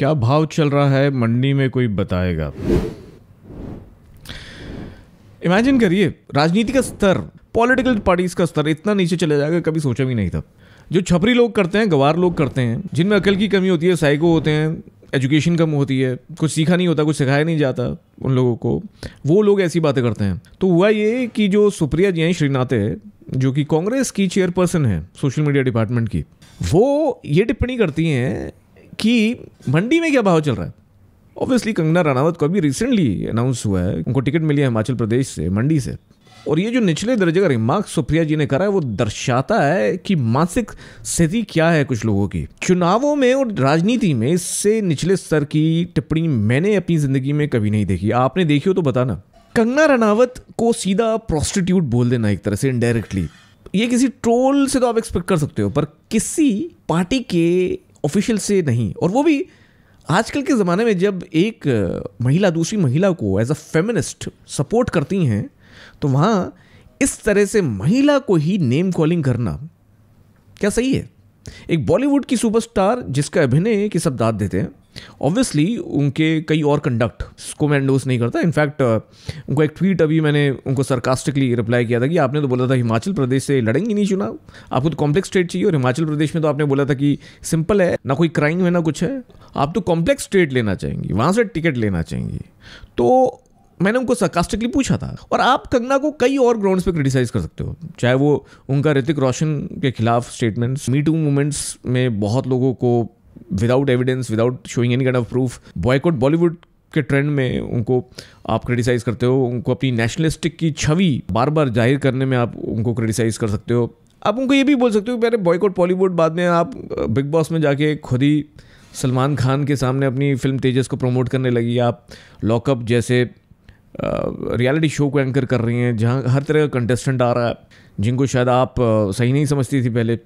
क्या भाव चल रहा है मंडी में कोई बताएगा इमेजिन करिए राजनीति का स्तर पॉलिटिकल पार्टीज का स्तर इतना नीचे चले जाएगा कभी सोचा भी नहीं था जो छपरी लोग करते हैं गवार लोग करते हैं जिनमें अकल की कमी होती है साइको होते हैं एजुकेशन कम होती है कुछ सीखा नहीं होता कुछ सिखाया नहीं जाता उन लोगों को वो लोग ऐसी बातें करते हैं तो हुआ ये कि जो सुप्रिया जी हैं श्रीनाथे जो कि कांग्रेस की चेयरपर्सन है सोशल मीडिया डिपार्टमेंट की वो ये टिप्पणी करती हैं कि मंडी में क्या भाव चल रहा है ऑब्वियसली कंगना रनावत को अभी रिसेंटली अनाउंस हुआ है उनको टिकट मिली है हिमाचल प्रदेश से मंडी से और ये जो निचले दर्जे का रिमार्क सुप्रिया जी ने करा है वो दर्शाता है कि मानसिक स्थिति क्या है कुछ लोगों की चुनावों में और राजनीति में इससे निचले स्तर की टिप्पणी मैंने अपनी ज़िंदगी में कभी नहीं देखी आपने देखी हो तो बताना कंगना रनावत को सीधा प्रोस्टिट्यूट बोल देना एक तरह से इनडायरेक्टली ये किसी ट्रोल से तो आप एक्सपेक्ट कर सकते हो पर किसी पार्टी के ऑफिशियल से नहीं और वो भी आजकल के ज़माने में जब एक महिला दूसरी महिला को एज अ फेमिनिस्ट सपोर्ट करती हैं तो वहाँ इस तरह से महिला को ही नेम कॉलिंग करना क्या सही है एक बॉलीवुड की सुपरस्टार जिसका अभिनय कि सब दाद देते हैं ऑब्वियसली उनके कई और कंडक्ट को मैं एंडोज नहीं करता इनफैक्ट uh, उनको एक ट्वीट अभी मैंने उनको सरकास्टिकली रिप्लाई किया था कि आपने तो बोला था हिमाचल प्रदेश से लड़ेंगे नहीं चुनाव आपको तो कॉम्प्लेक्स स्टेट चाहिए और हिमाचल प्रदेश में तो आपने बोला था कि सिंपल है ना कोई क्राइम है ना कुछ है आप तो कॉम्प्लेक्स स्टेट लेना चाहेंगी वहाँ से टिकट लेना चाहेंगे तो मैंने उनको सरकास्टिकली पूछा था और आप कंगना को कई और ग्राउंड्स पे क्रिटिसाइज कर सकते हो चाहे वो उनका ऋतिक रोशन के खिलाफ स्टेटमेंट्स मी टू मूवमेंट्स में बहुत लोगों को without evidence without showing any kind of proof boycott Bollywood के ट्रेंड में उनको आप क्रिटिसाइज़ करते हो उनको अपनी नेशनलिस्टिक की छवि बार बार जाहिर करने में आप उनको क्रिटिसाइज़ कर सकते हो आप उनको ये भी बोल सकते हो कि मेरे बॉयकॉट बॉलीवुड बाद में आप बिग बॉस में जाके खुद ही सलमान खान के सामने अपनी फिल्म तेजस को प्रमोट करने लगी आप लॉकअप जैसे रियलिटी शो को एंकर कर रही हैं जहाँ हर तरह का कंटेस्टेंट आ रहा है जिनको शायद आप सही नहीं समझती थी पहले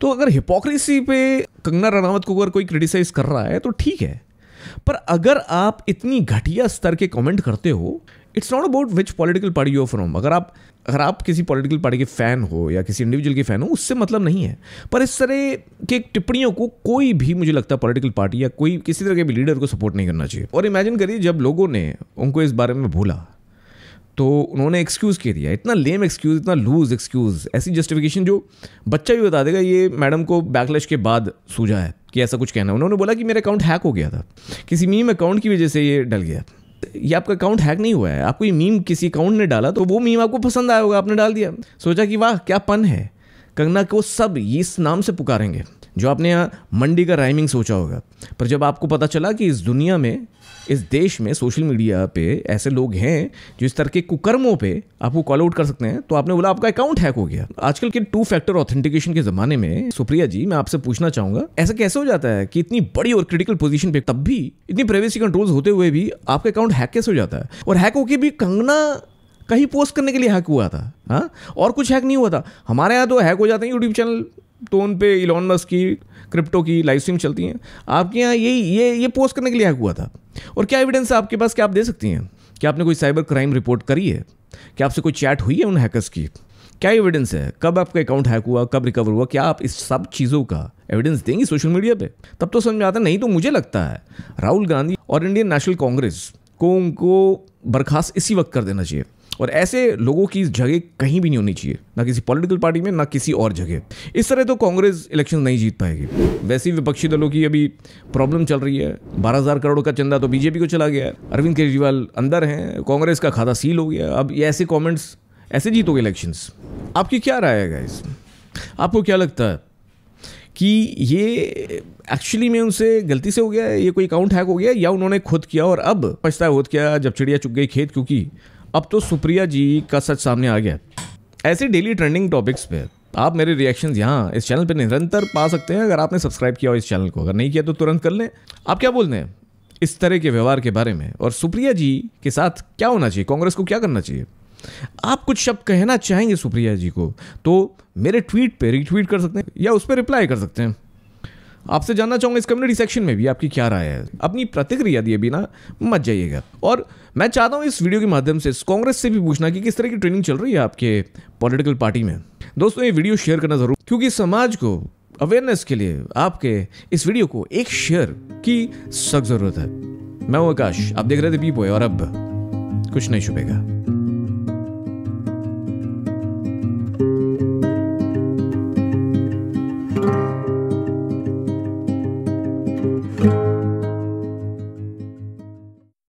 तो अगर हिपोक्रेसी पे कंगना रनावत को अगर कोई क्रिटिसाइज कर रहा है तो ठीक है पर अगर आप इतनी घटिया स्तर के कमेंट करते हो it's not about which political party you from अगर आप अगर आप किसी पॉलिटिकल पार्टी के फ़ैन हो या किसी इंडिविजुअल के फ़ैन हो उससे मतलब नहीं है पर इस तरह के टिप्पणियों को कोई भी मुझे लगता है पॉलिटिकल पार्टी या कोई किसी तरह के भी लीडर को सपोर्ट नहीं करना चाहिए और इमेजिन करिए जब लोगों ने उनको इस बारे में भूला तो उन्होंने एक्सक्यूज़ के दिया इतना लेम एक्सक्यूज़ इतना लूज एक्सक्यूज़ ऐसी जस्टिफिकेशन जो बच्चा भी बता देगा ये मैडम को बैकलैश के बाद सूझा है कि ऐसा कुछ कहना उन्होंने बोला कि मेरा अकाउंट हैक हो गया था किसी मीम अकाउंट की वजह से ये डल गया ये आपका अकाउंट हैक नहीं हुआ है आपको ये मीम किसी अकाउंट ने डाला तो वो मीम आपको पसंद आया होगा आपने डाल दिया सोचा कि वाह क्या पन है कंगना को सब इस नाम से पुकारेंगे जो आपने यहाँ मंडी का राइमिंग सोचा होगा पर जब आपको पता चला कि इस दुनिया में इस देश में सोशल मीडिया पे ऐसे लोग हैं जो इस तरह के कुकर्मों पे आपको कॉल आउट कर सकते हैं तो आपने बोला आपका अकाउंट हैक हो गया आजकल के टू फैक्टर ऑथेंटिकेशन के ज़माने में सुप्रिया जी मैं आपसे पूछना चाहूंगा ऐसा कैसे हो जाता है कि इतनी बड़ी और क्रिटिकल पोजीशन पे तब भी इतनी प्राइवेसी कंट्रोल्स होते हुए भी आपका अकाउंट हैक कैसे हो जाता है और हैक होके भी कंगना कहीं पोस्ट करने के लिए हैक हुआ था हा? और कुछ हैक नहीं हुआ था हमारे यहाँ तो हैक हो जाते हैं यूट्यूब चैनल टोन पे इलॉन मस्क की क्रिप्टो की लाइव स्ट्रीम चलती हैं आपके यहाँ ये ये ये पोस्ट करने के लिए हुआ था और क्या एविडेंस है आपके पास क्या आप दे सकती हैं क्या आपने कोई साइबर क्राइम रिपोर्ट करी है क्या आपसे कोई चैट हुई है उन हैकर्स की क्या एविडेंस है कब आपका अकाउंट हैक हुआ कब रिकवर हुआ क्या आप इस सब चीज़ों का एविडेंस देंगी सोशल मीडिया पे तब तो समझ में आता नहीं तो मुझे लगता है राहुल गांधी और इंडियन नेशनल कांग्रेस को उनको बर्खास्त इसी वक्त कर देना चाहिए और ऐसे लोगों की जगह कहीं भी नहीं होनी चाहिए ना किसी पॉलिटिकल पार्टी में ना किसी और जगह इस तरह तो कांग्रेस इलेक्शन नहीं जीत पाएगी वैसे ही विपक्षी दलों की अभी प्रॉब्लम चल रही है बारह हज़ार करोड़ का चंदा तो बीजेपी को चला गया है अरविंद केजरीवाल अंदर हैं कांग्रेस का खाता सील हो गया अब ये ऐसे कॉमेंट्स ऐसे जीतोगे इलेक्शंस आपकी क्या राय है इस आपको क्या लगता है कि ये एक्चुअली में उनसे गलती से हो गया ये कोई अकाउंट हैक हो गया या उन्होंने खुद किया और अब पछताया खुद किया जब चिड़िया चुग गई खेत क्योंकि अब तो सुप्रिया जी का सच सामने आ गया ऐसे डेली ट्रेंडिंग टॉपिक्स पे आप मेरे रिएक्शंस यहाँ इस चैनल पे निरंतर पा सकते हैं अगर आपने सब्सक्राइब किया हो इस चैनल को अगर नहीं किया तो तुरंत कर लें आप क्या बोल हैं इस तरह के व्यवहार के बारे में और सुप्रिया जी के साथ क्या होना चाहिए कांग्रेस को क्या करना चाहिए आप कुछ शब्द कहना चाहेंगे सुप्रिया जी को तो मेरे ट्वीट पर रिट्वीट कर सकते हैं या उस पर रिप्लाई कर सकते हैं आपसे जानना चाहूंगा इस कम्युनिटी सेक्शन में भी आपकी क्या राय है अपनी प्रतिक्रिया दिए बिना मत जाइएगा और मैं चाहता हूं इस वीडियो के माध्यम से कांग्रेस से भी पूछना कि किस तरह की ट्रेनिंग चल रही है आपके पॉलिटिकल पार्टी में दोस्तों ये वीडियो शेयर करना ज़रूर क्योंकि समाज को अवेयरनेस के लिए आपके इस वीडियो को एक शेयर की सख्त ज़रूरत है मैं हूँ आकाश आप देख रहे थे पीपो और अब कुछ नहीं छुपेगा